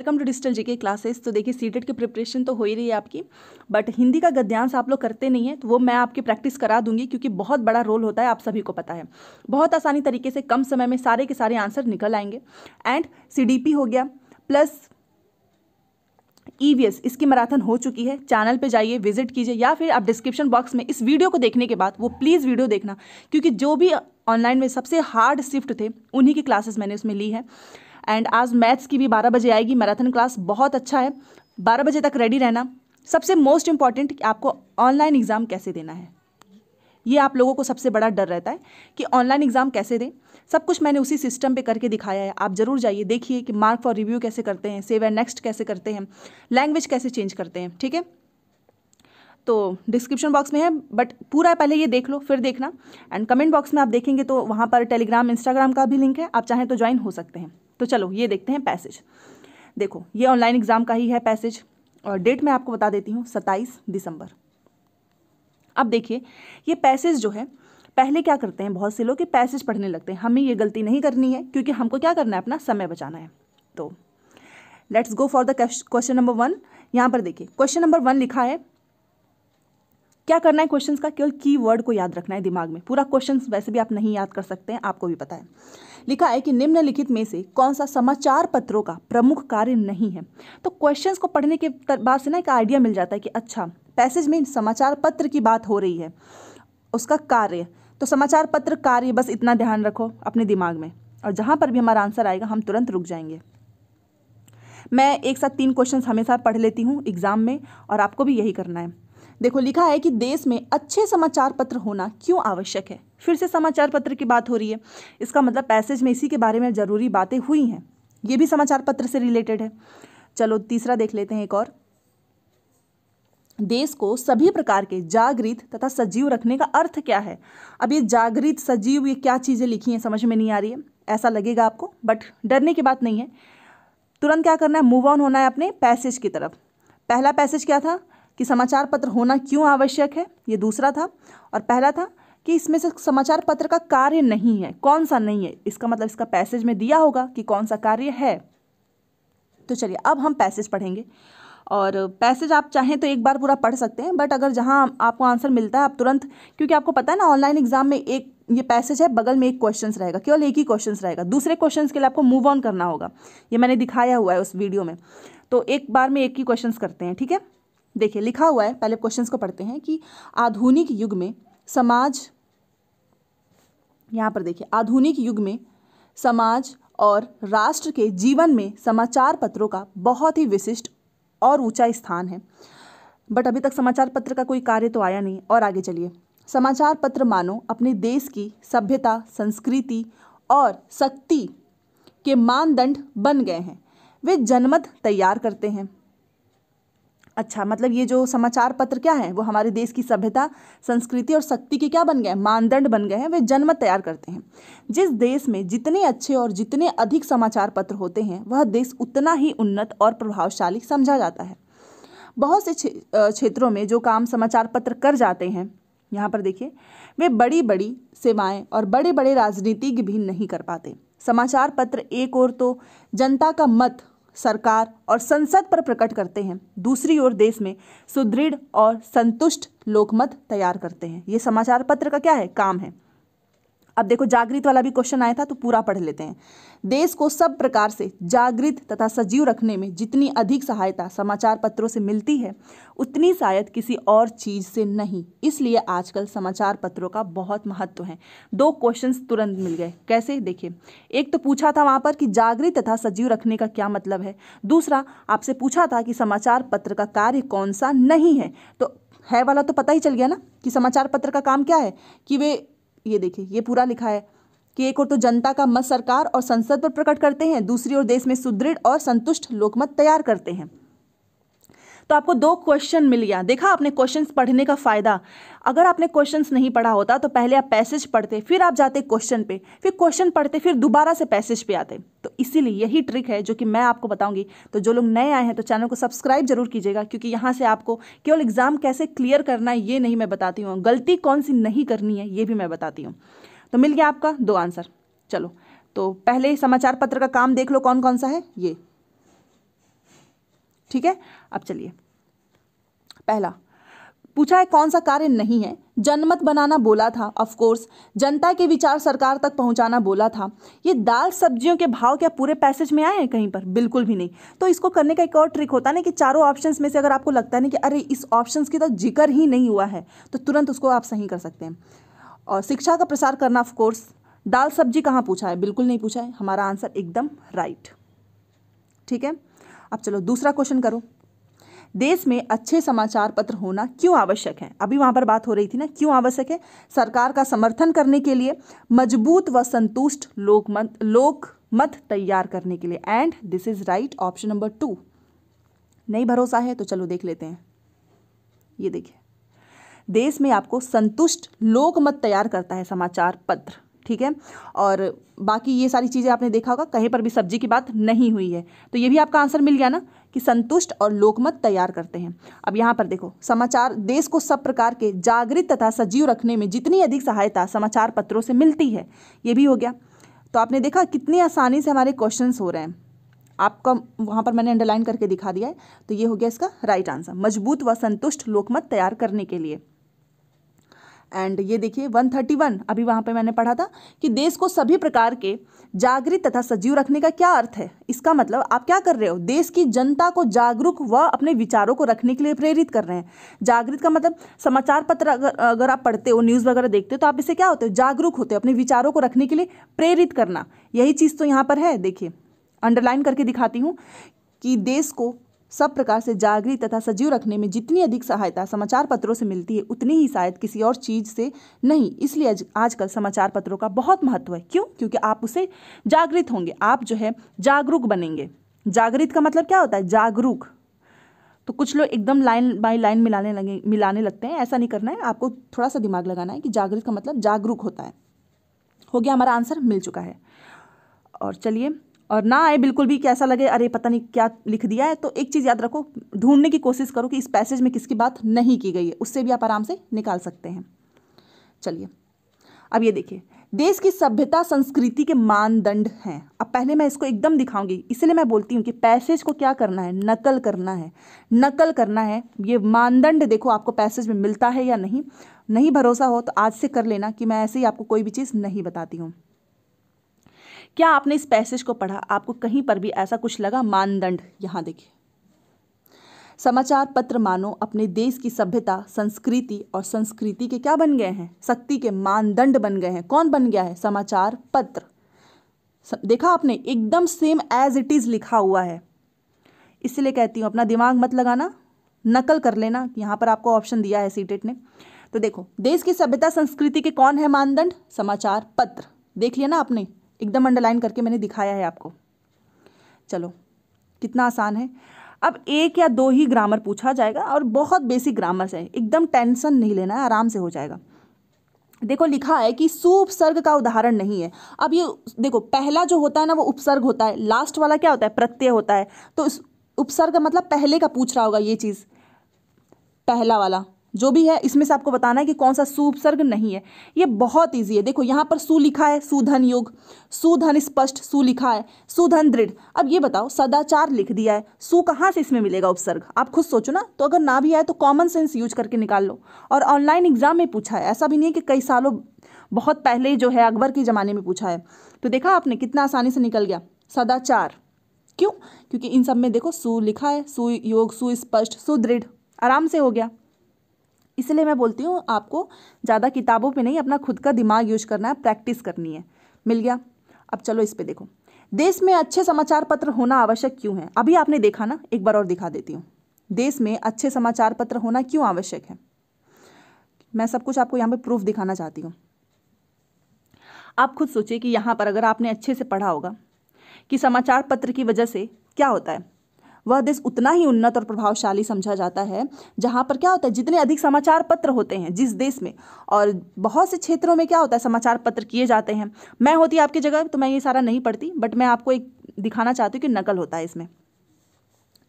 welcome to digital GK classes तो देखिए CTET की प्रिपरेशन तो हो ही रही है आपकी बट हिंदी का गद्यांश आप लोग करते नहीं है तो वो मैं आपकी प्रैक्टिस करा दूंगी क्योंकि बहुत बड़ा रोल होता है आप सभी को पता है बहुत आसानी तरीके से कम समय में सारे के सारे आंसर निकल आएंगे एंड सी हो गया प्लस ईवीएस इसकी मैराथन हो चुकी है चैनल पे जाइए विजिट कीजिए या फिर आप डिस्क्रिप्शन बॉक्स में इस वीडियो को देखने के बाद वो प्लीज़ वीडियो देखना क्योंकि जो भी ऑनलाइन में सबसे हार्ड शिफ्ट थे उन्हीं की क्लासेस मैंने उसमें ली है एंड आज मैथ्स की भी बारह बजे आएगी मैराथन क्लास बहुत अच्छा है बारह बजे तक रेडी रहना सबसे मोस्ट इम्पॉर्टेंट कि आपको ऑनलाइन एग्ज़ाम कैसे देना है ये आप लोगों को सबसे बड़ा डर रहता है कि ऑनलाइन एग्ज़ाम कैसे दें सब कुछ मैंने उसी सिस्टम पे करके दिखाया है आप ज़रूर जाइए देखिए कि मार्क फॉर रिव्यू कैसे करते हैं सेव एंड नेक्स्ट कैसे करते हैं लैंग्वेज कैसे चेंज करते हैं ठीक है तो डिस्क्रिप्शन बॉक्स में है बट पूरा पहले ये देख लो फिर देखना एंड कमेंट बॉक्स में आप देखेंगे तो वहाँ पर टेलीग्राम इंस्टाग्राम का भी लिंक है आप चाहें तो ज्वाइन हो सकते हैं तो चलो ये देखते हैं पैसेज देखो ये ऑनलाइन एग्ज़ाम का ही है पैसेज और डेट मैं आपको बता देती हूँ सत्ताईस दिसंबर अब देखिए ये पैसेज जो है पहले क्या करते हैं बहुत से लोग कि पैसेज पढ़ने लगते हैं हमें ये गलती नहीं करनी है क्योंकि हमको क्या करना है अपना समय बचाना है तो let's go for the question number one यहाँ पर देखिए क्वेश्चन नंबर वन लिखा है क्या करना है क्वेश्चन का केवल की वर्ड को याद रखना है दिमाग में पूरा क्वेश्चन वैसे भी आप नहीं याद कर सकते हैं आपको भी पता है लिखा है कि निम्नलिखित में से कौन सा समाचार पत्रों का प्रमुख कार्य नहीं है तो क्वेश्चंस को पढ़ने के बाद से ना एक आइडिया मिल जाता है कि अच्छा पैसेज में समाचार पत्र की बात हो रही है उसका कार्य तो समाचार पत्र कार्य बस इतना ध्यान रखो अपने दिमाग में और जहाँ पर भी हमारा आंसर आएगा हम तुरंत रुक जाएंगे मैं एक साथ तीन क्वेश्चंस हमेशा पढ़ लेती हूँ एग्ज़ाम में और आपको भी यही करना है देखो लिखा है कि देश में अच्छे समाचार पत्र होना क्यों आवश्यक है फिर से समाचार पत्र की बात हो रही है इसका मतलब पैसेज में इसी के बारे में ज़रूरी बातें हुई हैं ये भी समाचार पत्र से रिलेटेड है चलो तीसरा देख लेते हैं एक और देश को सभी प्रकार के जागृत तथा सजीव रखने का अर्थ क्या है अब ये जागृत सजीव ये क्या चीज़ें लिखी हैं समझ में नहीं आ रही है ऐसा लगेगा आपको बट डरने की बात नहीं है तुरंत क्या करना है मूव ऑन होना है अपने पैसेज की तरफ पहला पैसेज क्या था कि समाचार पत्र होना क्यों आवश्यक है ये दूसरा था और पहला था कि इसमें से समाचार पत्र का कार्य नहीं है कौन सा नहीं है इसका मतलब इसका पैसेज में दिया होगा कि कौन सा कार्य है तो चलिए अब हम पैसेज पढ़ेंगे और पैसेज आप चाहें तो एक बार पूरा पढ़ सकते हैं बट अगर जहाँ आपको आंसर मिलता है आप तुरंत क्योंकि आपको पता है ना ऑनलाइन एग्जाम में एक ये पैसेज है बगल में एक क्वेश्चन रहेगा केवल एक ही क्वेश्चन रहेगा दूसरे क्वेश्चन के लिए आपको मूव ऑन करना होगा ये मैंने दिखाया हुआ है उस वीडियो में तो एक बार में एक ही क्वेश्चन करते हैं ठीक है देखिए लिखा हुआ है पहले क्वेश्चन को पढ़ते हैं कि आधुनिक युग में समाज यहाँ पर देखिए आधुनिक युग में समाज और राष्ट्र के जीवन में समाचार पत्रों का बहुत ही विशिष्ट और ऊंचा स्थान है बट अभी तक समाचार पत्र का कोई कार्य तो आया नहीं और आगे चलिए समाचार पत्र मानो अपने देश की सभ्यता संस्कृति और शक्ति के मानदंड बन गए हैं वे जनमत तैयार करते हैं अच्छा मतलब ये जो समाचार पत्र क्या है वो हमारे देश की सभ्यता संस्कृति और शक्ति के क्या बन गए मानदंड बन गए हैं वे जनमत तैयार करते हैं जिस देश में जितने अच्छे और जितने अधिक समाचार पत्र होते हैं वह देश उतना ही उन्नत और प्रभावशाली समझा जाता है बहुत से क्षेत्रों में जो काम समाचार पत्र कर जाते हैं यहाँ पर देखिए वे बड़ी बड़ी सेवाएं और बड़े बड़े राजनीतिज्ञ भी नहीं कर पाते समाचार पत्र एक और तो जनता का मत सरकार और संसद पर प्रकट करते हैं दूसरी ओर देश में सुदृढ़ और संतुष्ट लोकमत तैयार करते हैं ये समाचार पत्र का क्या है काम है अब देखो जागृत वाला भी क्वेश्चन आया था तो पूरा पढ़ लेते हैं देश को सब प्रकार से जागृत तथा सजीव रखने में जितनी अधिक सहायता समाचार पत्रों से मिलती है उतनी शायद किसी और चीज़ से नहीं इसलिए आजकल समाचार पत्रों का बहुत महत्व है दो क्वेश्चंस तुरंत मिल गए कैसे देखिए एक तो पूछा था वहाँ पर कि जागृत तथा सजीव रखने का क्या मतलब है दूसरा आपसे पूछा था कि समाचार पत्र का कार्य कौन सा नहीं है तो है वाला तो पता ही चल गया ना कि समाचार पत्र का काम क्या है कि वे ये देखिए ये पूरा लिखा है कि एक और तो जनता का मत सरकार और संसद पर प्रकट करते हैं दूसरी ओर देश में सुदृढ़ और संतुष्ट लोकमत तैयार करते हैं तो आपको दो क्वेश्चन मिल गया देखा आपने क्वेश्चन पढ़ने का फ़ायदा अगर आपने क्वेश्चन नहीं पढ़ा होता तो पहले आप पैसेज पढ़ते फिर आप जाते क्वेश्चन पे फिर क्वेश्चन पढ़ते फिर दोबारा से पैसेज पे आते तो इसीलिए यही ट्रिक है जो कि मैं आपको बताऊंगी तो जो लोग नए आए हैं तो चैनल को सब्सक्राइब जरूर कीजिएगा क्योंकि यहाँ से आपको केवल एग्ज़ाम कैसे क्लियर करना है ये नहीं मैं बताती हूँ गलती कौन सी नहीं करनी है ये भी मैं बताती हूँ तो मिल गया आपका दो आंसर चलो तो पहले समाचार पत्र का काम देख लो कौन कौन सा है ये ठीक है अब चलिए पहला पूछा है कौन सा कार्य नहीं है जनमत बनाना बोला था ऑफकोर्स जनता के विचार सरकार तक पहुंचाना बोला था ये दाल सब्जियों के भाव क्या पूरे पैसेज में आए हैं कहीं पर बिल्कुल भी नहीं तो इसको करने का एक और ट्रिक होता है ना कि चारों ऑप्शंस में से अगर आपको लगता है ना कि अरे इस ऑप्शंस की तो जिक्र ही नहीं हुआ है तो तुरंत उसको आप सही कर सकते हैं और शिक्षा का प्रसार करना ऑफकोर्स दाल सब्जी कहाँ पूछा है बिल्कुल नहीं पूछा है हमारा आंसर एकदम राइट ठीक है अब चलो दूसरा क्वेश्चन करो देश में अच्छे समाचार पत्र होना क्यों आवश्यक है अभी वहां पर बात हो रही थी ना क्यों आवश्यक है सरकार का समर्थन करने के लिए मजबूत व संतुष्ट लोकमत लोकमत तैयार करने के लिए and this is right option number two नहीं भरोसा है तो चलो देख लेते हैं ये देखिए देश में आपको संतुष्ट लोकमत तैयार करता है समाचार पत्र ठीक है और बाकी ये सारी चीज़ें आपने देखा होगा कहीं पर भी सब्जी की बात नहीं हुई है तो ये भी आपका आंसर मिल गया ना कि संतुष्ट और लोकमत तैयार करते हैं अब यहाँ पर देखो समाचार देश को सब प्रकार के जागृत तथा सजीव रखने में जितनी अधिक सहायता समाचार पत्रों से मिलती है ये भी हो गया तो आपने देखा कितनी आसानी से हमारे क्वेश्चन हो रहे हैं आपका वहाँ पर मैंने अंडरलाइन करके दिखा दिया है तो ये हो गया इसका राइट आंसर मजबूत व संतुष्ट लोकमत तैयार करने के लिए एंड ये देखिए 131 अभी वहाँ पे मैंने पढ़ा था कि देश को सभी प्रकार के जागृत तथा सजीव रखने का क्या अर्थ है इसका मतलब आप क्या कर रहे हो देश की जनता को जागरूक व अपने विचारों को रखने के लिए प्रेरित कर रहे हैं जागृत का मतलब समाचार पत्र अगर अगर आप पढ़ते हो न्यूज़ वगैरह देखते हो तो आप इसे क्या होते हो जागरूक होते हो अपने विचारों को रखने के लिए प्रेरित करना यही चीज़ तो यहाँ पर है देखिए अंडरलाइन करके दिखाती हूँ कि देश को सब प्रकार से जागृत तथा सजीव रखने में जितनी अधिक सहायता समाचार पत्रों से मिलती है उतनी ही शायद किसी और चीज़ से नहीं इसलिए आजकल समाचार पत्रों का बहुत महत्व है क्यों क्योंकि आप उसे जागृत होंगे आप जो है जागरूक बनेंगे जागृत का मतलब क्या होता है जागरूक तो कुछ लोग एकदम लाइन बाय लाइन मिलाने लगे मिलाने लगते हैं ऐसा नहीं करना है आपको थोड़ा सा दिमाग लगाना है कि जागृत का मतलब जागरूक होता है हो गया हमारा आंसर मिल चुका है और चलिए और ना आए बिल्कुल भी कैसा लगे अरे पता नहीं क्या लिख दिया है तो एक चीज़ याद रखो ढूंढने की कोशिश करो कि इस पैसेज में किसकी बात नहीं की गई है उससे भी आप आराम से निकाल सकते हैं चलिए अब ये देखिए देश की सभ्यता संस्कृति के मानदंड हैं अब पहले मैं इसको एकदम दिखाऊंगी इसलिए मैं बोलती हूँ कि पैसेज को क्या करना है नकल करना है नकल करना है ये मानदंड देखो आपको पैसेज में मिलता है या नहीं नहीं भरोसा हो तो आज से कर लेना कि मैं ऐसे ही आपको कोई भी चीज़ नहीं बताती हूँ क्या आपने इस पैसेज को पढ़ा आपको कहीं पर भी ऐसा कुछ लगा मानदंड यहाँ देखिए समाचार पत्र मानो अपने देश की सभ्यता संस्कृति और संस्कृति के क्या बन गए हैं शक्ति के मानदंड बन गए हैं कौन बन गया है समाचार पत्र देखा आपने एकदम सेम एज इट इज़ लिखा हुआ है इसलिए कहती हूँ अपना दिमाग मत लगाना नकल कर लेना यहाँ पर आपको ऑप्शन दिया है सीटेट e ने तो देखो देश की सभ्यता संस्कृति के कौन है मानदंड समाचार पत्र देख लिया ना आपने एकदम अंडरलाइन करके मैंने दिखाया है आपको चलो कितना आसान है अब एक या दो ही ग्रामर पूछा जाएगा और बहुत बेसिक ग्रामर से एकदम टेंशन नहीं लेना है आराम से हो जाएगा देखो लिखा है कि सु उपसर्ग का उदाहरण नहीं है अब ये देखो पहला जो होता है ना वो उपसर्ग होता है लास्ट वाला क्या होता है प्रत्यय होता है तो उपसर्ग मतलब पहले का पूछ रहा होगा ये चीज़ पहला वाला जो भी है इसमें से आपको बताना है कि कौन सा सुपसर्ग नहीं है ये बहुत ईजी है देखो यहाँ पर सु लिखा है सुधन योग सुधन स्पष्ट सु लिखा है सुधन दृढ़ अब ये बताओ सदाचार लिख दिया है सु कहाँ से इसमें मिलेगा उपसर्ग आप खुद सोचो ना तो अगर ना भी आए तो कॉमन सेंस यूज करके निकाल लो और ऑनलाइन एग्जाम में पूछा है ऐसा भी नहीं है कि कई सालों बहुत पहले जो है अकबर के ज़माने में पूछा है तो देखा आपने कितना आसानी से निकल गया सदाचार क्यों क्योंकि इन सब में देखो सु लिखा है सुयोग सुस्पष्ट सुदृढ़ आराम से हो गया इसलिए मैं बोलती हूँ आपको ज़्यादा किताबों पे नहीं अपना खुद का दिमाग यूज करना है प्रैक्टिस करनी है मिल गया अब चलो इस पर देखो देश में अच्छे समाचार पत्र होना आवश्यक क्यों है अभी आपने देखा ना एक बार और दिखा देती हूँ देश में अच्छे समाचार पत्र होना क्यों आवश्यक है मैं सब कुछ आपको यहाँ पे प्रूफ दिखाना चाहती हूँ आप खुद सोचिए कि यहाँ पर अगर आपने अच्छे से पढ़ा होगा कि समाचार पत्र की वजह से क्या होता है वह देश उतना ही उन्नत और प्रभावशाली समझा जाता है जहाँ पर क्या होता है जितने अधिक समाचार पत्र होते हैं जिस देश में और बहुत से क्षेत्रों में क्या होता है समाचार पत्र किए जाते हैं मैं होती आपकी जगह तो मैं ये सारा नहीं पढ़ती बट मैं आपको एक दिखाना चाहती हूँ कि नकल होता है इसमें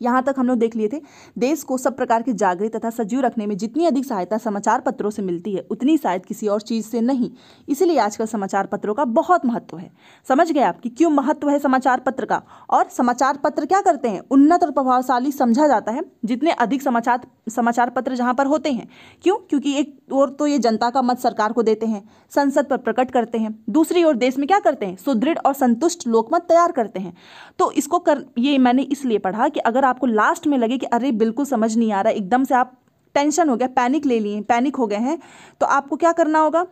यहाँ तक हम लोग देख लिए थे देश को सब प्रकार के जागृत तथा सजीव रखने में जितनी अधिक सहायता समाचार पत्रों से मिलती है उतनी शायद किसी और चीज़ से नहीं इसीलिए आजकल समाचार पत्रों का बहुत महत्व है समझ गए आप कि क्यों महत्व है समाचार पत्र का और समाचार पत्र क्या करते हैं उन्नत और प्रभावशाली समझा जाता है जितने अधिक समाचार समाचार पत्र जहाँ पर होते हैं क्यों क्योंकि एक और तो ये जनता का मत सरकार को देते हैं संसद पर प्रकट करते हैं दूसरी ओर देश में क्या करते हैं सुदृढ़ और संतुष्ट लोकमत तैयार करते हैं तो इसको कर ये मैंने इसलिए पढ़ा कि अगर आप आपको लास्ट में लगे कि अरे बिल्कुल समझ नहीं आ रहा एकदम से आप टेंशन हो गया पैनिक ले लिए पैनिक हो गए हैं तो आपको क्या करना होगा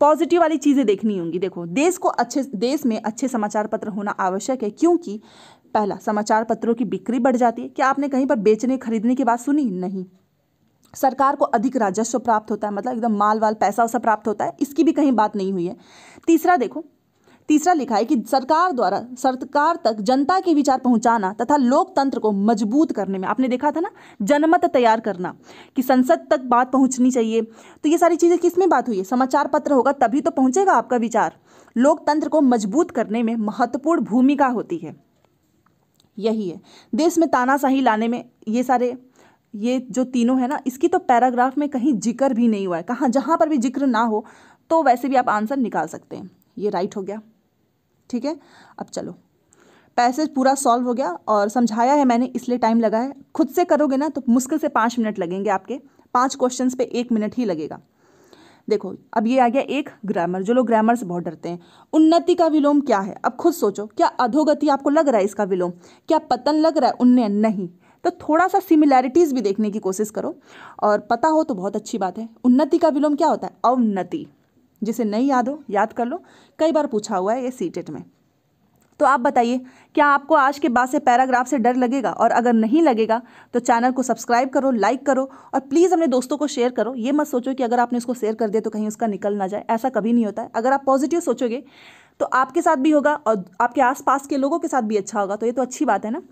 पॉजिटिव वाली चीज़ें देखनी होंगी देखो देश को अच्छे देश में अच्छे समाचार पत्र होना आवश्यक है क्योंकि पहला समाचार पत्रों की बिक्री बढ़ जाती है क्या आपने कहीं पर बेचने खरीदने की बात सुनी नहीं सरकार को अधिक राजस्व प्राप्त होता है मतलब एकदम माल वाल पैसा वैसा प्राप्त होता है इसकी भी कहीं बात नहीं हुई है तीसरा देखो तीसरा लिखा है कि सरकार द्वारा सरकार तक जनता के विचार पहुंचाना तथा लोकतंत्र को मजबूत करने में आपने देखा था ना जनमत तैयार करना कि संसद तक बात पहुंचनी चाहिए तो ये सारी चीज़ें किस में बात हुई है समाचार पत्र होगा तभी तो पहुंचेगा आपका विचार लोकतंत्र को मजबूत करने में महत्वपूर्ण भूमिका होती है यही है देश में तानाशाही लाने में ये सारे ये जो तीनों है ना इसकी तो पैराग्राफ में कहीं जिक्र भी नहीं हुआ है कहाँ जहाँ पर भी जिक्र ना हो तो वैसे भी आप आंसर निकाल सकते हैं ये राइट हो गया ठीक है अब चलो पैसेज पूरा सॉल्व हो गया और समझाया है मैंने इसलिए टाइम लगा है खुद से करोगे ना तो मुश्किल से पाँच मिनट लगेंगे आपके पाँच क्वेश्चन पे एक मिनट ही लगेगा देखो अब ये आ गया एक ग्रामर जो लोग ग्रामर से बहुत डरते हैं उन्नति का विलोम क्या है अब खुद सोचो क्या अधोगति आपको लग रहा है इसका विलोम क्या पतन लग रहा है उन्नयन नहीं तो थोड़ा सा सिमिलैरिटीज़ भी देखने की कोशिश करो और पता हो तो बहुत अच्छी बात है उन्नति का विलोम क्या होता है अवनति जिसे नहीं याद हो याद कर लो कई बार पूछा हुआ है ये सीटेट में तो आप बताइए क्या आपको आज के बाद से पैराग्राफ से डर लगेगा और अगर नहीं लगेगा तो चैनल को सब्सक्राइब करो लाइक करो और प्लीज़ अपने दोस्तों को शेयर करो ये मत सोचो कि अगर आपने इसको शेयर कर दिया तो कहीं उसका निकल ना जाए ऐसा कभी नहीं होता है अगर आप पॉजिटिव सोचोगे तो आपके साथ भी होगा और आपके आसपास के लोगों के साथ भी अच्छा होगा तो ये तो अच्छी बात है ना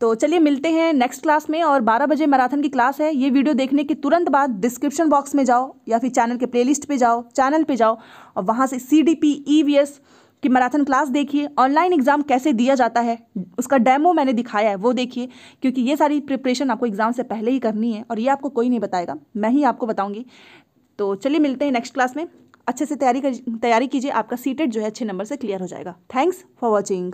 तो चलिए मिलते हैं नेक्स्ट क्लास में और बारह बजे मैराथन की क्लास है ये वीडियो देखने के तुरंत बाद डिस्क्रिप्शन बॉक्स में जाओ या फिर चैनल के प्लेलिस्ट पे जाओ चैनल पे जाओ और वहाँ से C D P E V S कि मैराथन क्लास देखिए ऑनलाइन एग्ज़ाम कैसे दिया जाता है उसका डेमो मैंने दिखाया है वो देखिए क्योंकि ये सारी प्रिपरेशन आपको एग्ज़ाम से पहले ही करनी है और ये आपको कोई नहीं बताएगा मैं ही आपको बताऊँगी तो चलिए मिलते हैं नेक्स्ट क्लास में अच्छे से तैयारी कर तैयारी कीजिए आपका सीटेट जो है अच्छे नंबर से क्लियर हो जाएगा थैंक्स फॉर वॉचिंग